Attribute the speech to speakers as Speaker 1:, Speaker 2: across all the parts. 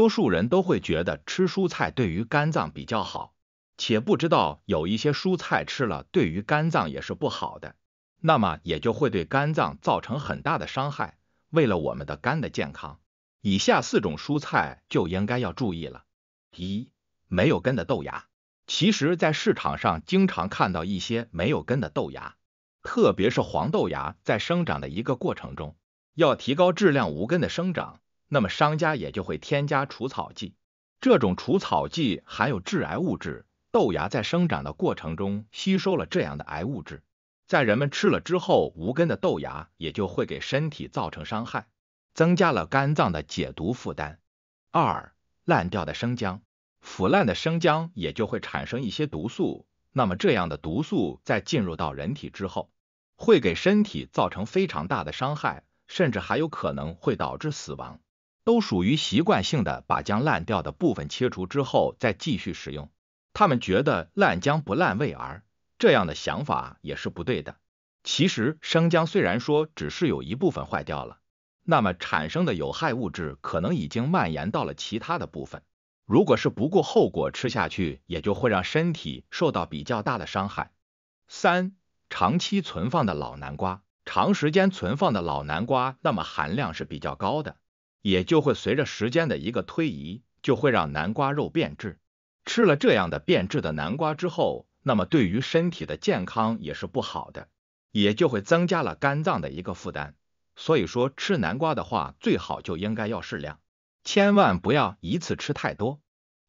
Speaker 1: 多数人都会觉得吃蔬菜对于肝脏比较好，且不知道有一些蔬菜吃了对于肝脏也是不好的，那么也就会对肝脏造成很大的伤害。为了我们的肝的健康，以下四种蔬菜就应该要注意了。一、没有根的豆芽。其实，在市场上经常看到一些没有根的豆芽，特别是黄豆芽，在生长的一个过程中，要提高质量无根的生长。那么商家也就会添加除草剂，这种除草剂含有致癌物质，豆芽在生长的过程中吸收了这样的癌物质，在人们吃了之后，无根的豆芽也就会给身体造成伤害，增加了肝脏的解毒负担。二，烂掉的生姜，腐烂的生姜也就会产生一些毒素，那么这样的毒素在进入到人体之后，会给身体造成非常大的伤害，甚至还有可能会导致死亡。都属于习惯性的把将烂掉的部分切除之后再继续使用，他们觉得烂姜不烂味儿，这样的想法也是不对的。其实生姜虽然说只是有一部分坏掉了，那么产生的有害物质可能已经蔓延到了其他的部分。如果是不顾后果吃下去，也就会让身体受到比较大的伤害。三、长期存放的老南瓜，长时间存放的老南瓜，那么含量是比较高的。也就会随着时间的一个推移，就会让南瓜肉变质。吃了这样的变质的南瓜之后，那么对于身体的健康也是不好的，也就会增加了肝脏的一个负担。所以说吃南瓜的话，最好就应该要适量，千万不要一次吃太多。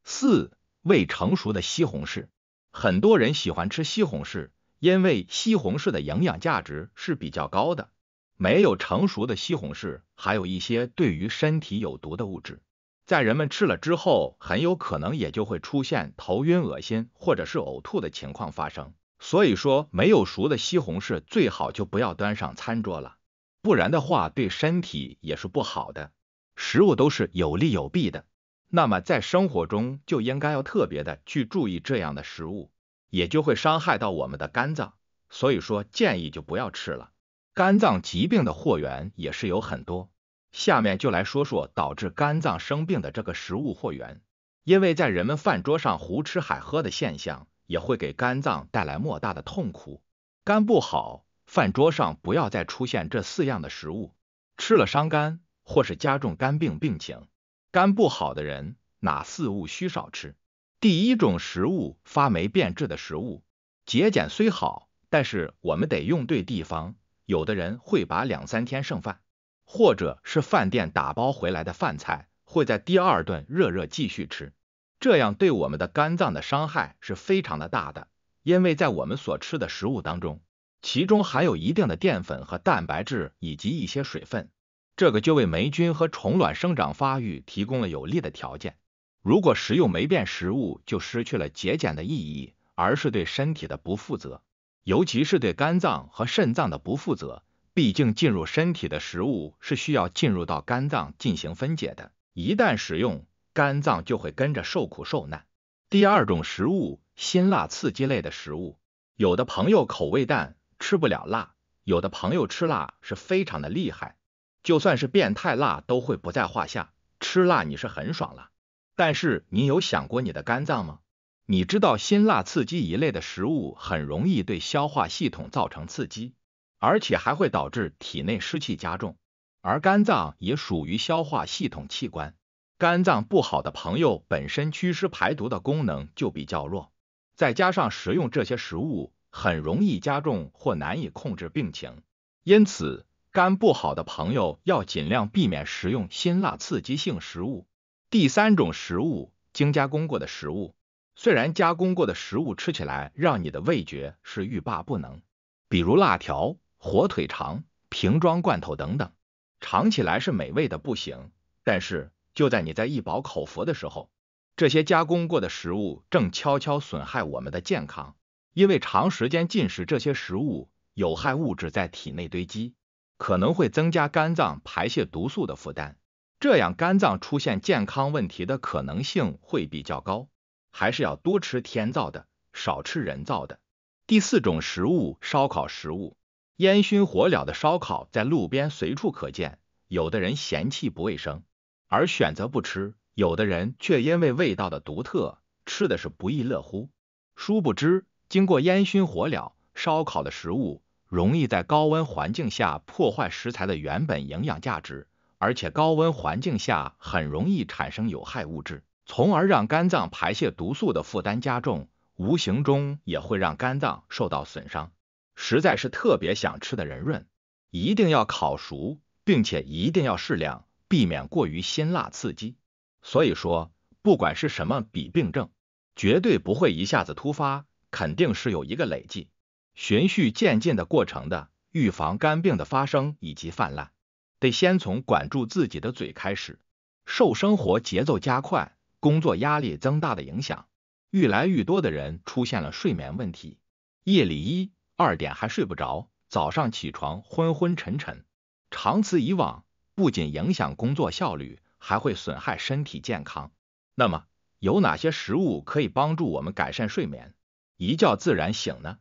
Speaker 1: 四未成熟的西红柿，很多人喜欢吃西红柿，因为西红柿的营养价值是比较高的。没有成熟的西红柿，还有一些对于身体有毒的物质，在人们吃了之后，很有可能也就会出现头晕、恶心或者是呕吐的情况发生。所以说，没有熟的西红柿最好就不要端上餐桌了，不然的话对身体也是不好的。食物都是有利有弊的，那么在生活中就应该要特别的去注意这样的食物，也就会伤害到我们的肝脏。所以说，建议就不要吃了。肝脏疾病的祸源也是有很多，下面就来说说导致肝脏生病的这个食物祸源。因为在人们饭桌上胡吃海喝的现象，也会给肝脏带来莫大的痛苦。肝不好，饭桌上不要再出现这四样的食物，吃了伤肝或是加重肝病病情。肝不好的人，哪四物需少吃？第一种食物发霉变质的食物，节俭虽好，但是我们得用对地方。有的人会把两三天剩饭，或者是饭店打包回来的饭菜，会在第二顿热热继续吃，这样对我们的肝脏的伤害是非常的大的。因为在我们所吃的食物当中，其中含有一定的淀粉和蛋白质以及一些水分，这个就为霉菌和虫卵生长发育提供了有利的条件。如果食用霉变食物，就失去了节俭的意义，而是对身体的不负责。尤其是对肝脏和肾脏的不负责，毕竟进入身体的食物是需要进入到肝脏进行分解的，一旦使用，肝脏就会跟着受苦受难。第二种食物，辛辣刺激类的食物，有的朋友口味淡，吃不了辣，有的朋友吃辣是非常的厉害，就算是变态辣都会不在话下。吃辣你是很爽了，但是你有想过你的肝脏吗？你知道辛辣刺激一类的食物很容易对消化系统造成刺激，而且还会导致体内湿气加重。而肝脏也属于消化系统器官，肝脏不好的朋友本身祛湿排毒的功能就比较弱，再加上食用这些食物，很容易加重或难以控制病情。因此，肝不好的朋友要尽量避免食用辛辣刺激性食物。第三种食物，精加工过的食物。虽然加工过的食物吃起来让你的味觉是欲罢不能，比如辣条、火腿肠、瓶装罐头等等，尝起来是美味的不行。但是就在你在一饱口福的时候，这些加工过的食物正悄悄损害我们的健康。因为长时间进食这些食物，有害物质在体内堆积，可能会增加肝脏排泄毒素的负担，这样肝脏出现健康问题的可能性会比较高。还是要多吃天造的，少吃人造的。第四种食物，烧烤食物，烟熏火燎的烧烤在路边随处可见。有的人嫌弃不卫生，而选择不吃；有的人却因为味道的独特，吃的是不亦乐乎。殊不知，经过烟熏火燎烧烤的食物，容易在高温环境下破坏食材的原本营养价值，而且高温环境下很容易产生有害物质。从而让肝脏排泄毒素的负担加重，无形中也会让肝脏受到损伤。实在是特别想吃的人润，一定要烤熟，并且一定要适量，避免过于辛辣刺激。所以说，不管是什么比病症，绝对不会一下子突发，肯定是有一个累计、循序渐进的过程的。预防肝病的发生以及泛滥，得先从管住自己的嘴开始。受生活节奏加快。工作压力增大的影响，愈来愈多的人出现了睡眠问题，夜里一二点还睡不着，早上起床昏昏沉沉，长此以往，不仅影响工作效率，还会损害身体健康。那么，有哪些食物可以帮助我们改善睡眠，一觉自然醒呢？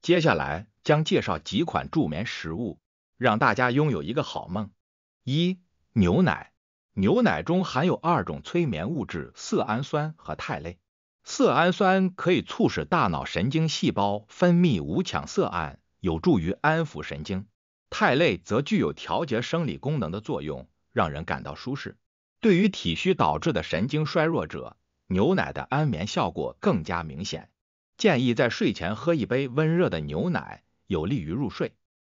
Speaker 1: 接下来将介绍几款助眠食物，让大家拥有一个好梦。一、牛奶。牛奶中含有二种催眠物质色氨酸和肽类，色氨酸可以促使大脑神经细胞分泌五羟色胺，有助于安抚神经，肽类则具有调节生理功能的作用，让人感到舒适。对于体虚导致的神经衰弱者，牛奶的安眠效果更加明显。建议在睡前喝一杯温热的牛奶，有利于入睡。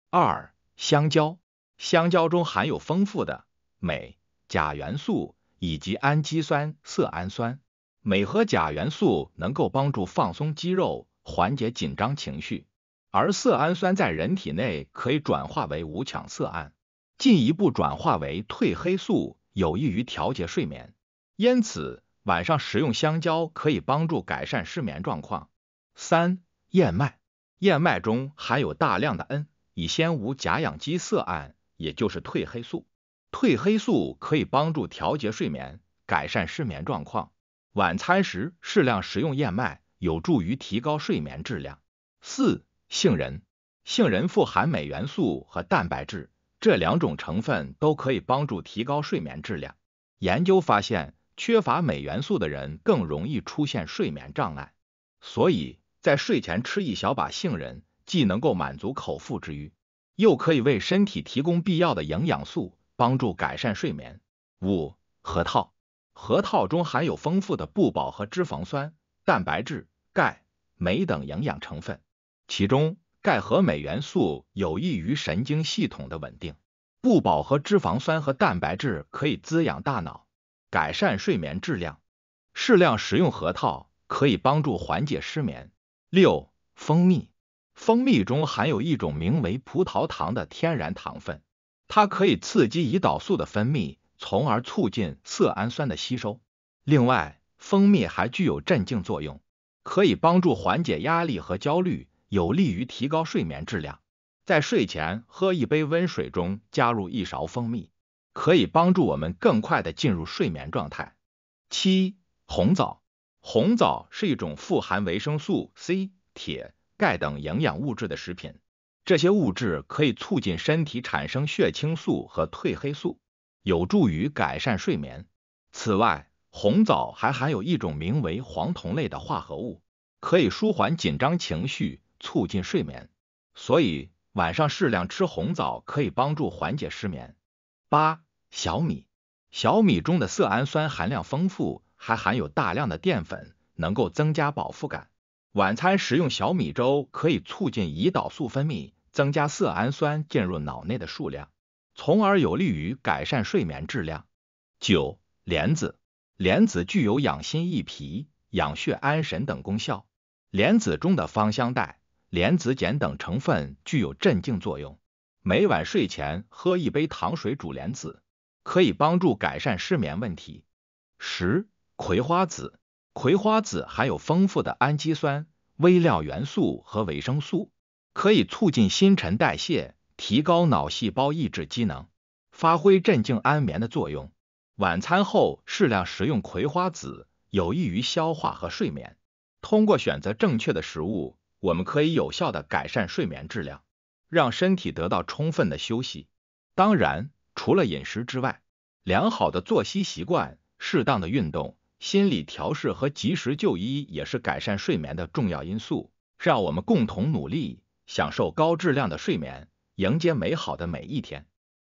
Speaker 1: 二，香蕉，香蕉中含有丰富的镁。钾元素以及氨基酸色氨酸，镁和钾元素能够帮助放松肌肉，缓解紧张情绪，而色氨酸在人体内可以转化为五羟色胺，进一步转化为褪黑素，有益于调节睡眠。因此，晚上食用香蕉可以帮助改善失眠状况。三、燕麦，燕麦中含有大量的 N 乙酰无甲氧基色胺，也就是褪黑素。褪黑素可以帮助调节睡眠，改善失眠状况。晚餐时适量食用燕麦，有助于提高睡眠质量。四、杏仁，杏仁富含镁元素和蛋白质，这两种成分都可以帮助提高睡眠质量。研究发现，缺乏镁元素的人更容易出现睡眠障碍，所以在睡前吃一小把杏仁，既能够满足口腹之欲，又可以为身体提供必要的营养素。帮助改善睡眠。五、核桃，核桃中含有丰富的不饱和脂肪酸、蛋白质、钙、镁等营养成分，其中钙和镁元素有益于神经系统的稳定，不饱和脂肪酸和蛋白质可以滋养大脑，改善睡眠质量。适量食用核桃可以帮助缓解失眠。六、蜂蜜，蜂蜜中含有一种名为葡萄糖的天然糖分。它可以刺激胰岛素的分泌，从而促进色氨酸的吸收。另外，蜂蜜还具有镇静作用，可以帮助缓解压力和焦虑，有利于提高睡眠质量。在睡前喝一杯温水中加入一勺蜂蜜，可以帮助我们更快的进入睡眠状态。七、红枣，红枣是一种富含维生素 C、铁、钙等营养物质的食品。这些物质可以促进身体产生血清素和褪黑素，有助于改善睡眠。此外，红枣还含有一种名为黄酮类的化合物，可以舒缓紧张情绪，促进睡眠。所以，晚上适量吃红枣可以帮助缓解失眠。八、小米，小米中的色氨酸含量丰富，还含有大量的淀粉，能够增加饱腹感。晚餐食用小米粥可以促进胰岛素分泌，增加色氨酸进入脑内的数量，从而有利于改善睡眠质量。九、莲子，莲子具有养心益脾、养血安神等功效。莲子中的芳香氮、莲子碱等成分具有镇静作用。每晚睡前喝一杯糖水煮莲子，可以帮助改善失眠问题。十、葵花籽。葵花籽含有丰富的氨基酸、微量元素和维生素，可以促进新陈代谢，提高脑细胞抑制机能，发挥镇静安眠的作用。晚餐后适量食用葵花籽，有益于消化和睡眠。通过选择正确的食物，我们可以有效的改善睡眠质量，让身体得到充分的休息。当然，除了饮食之外，良好的作息习惯、适当的运动。心理调试和及时就医也是改善睡眠的重要因素。让我们共同努力，享受高质量的睡眠，迎接美好的每一天。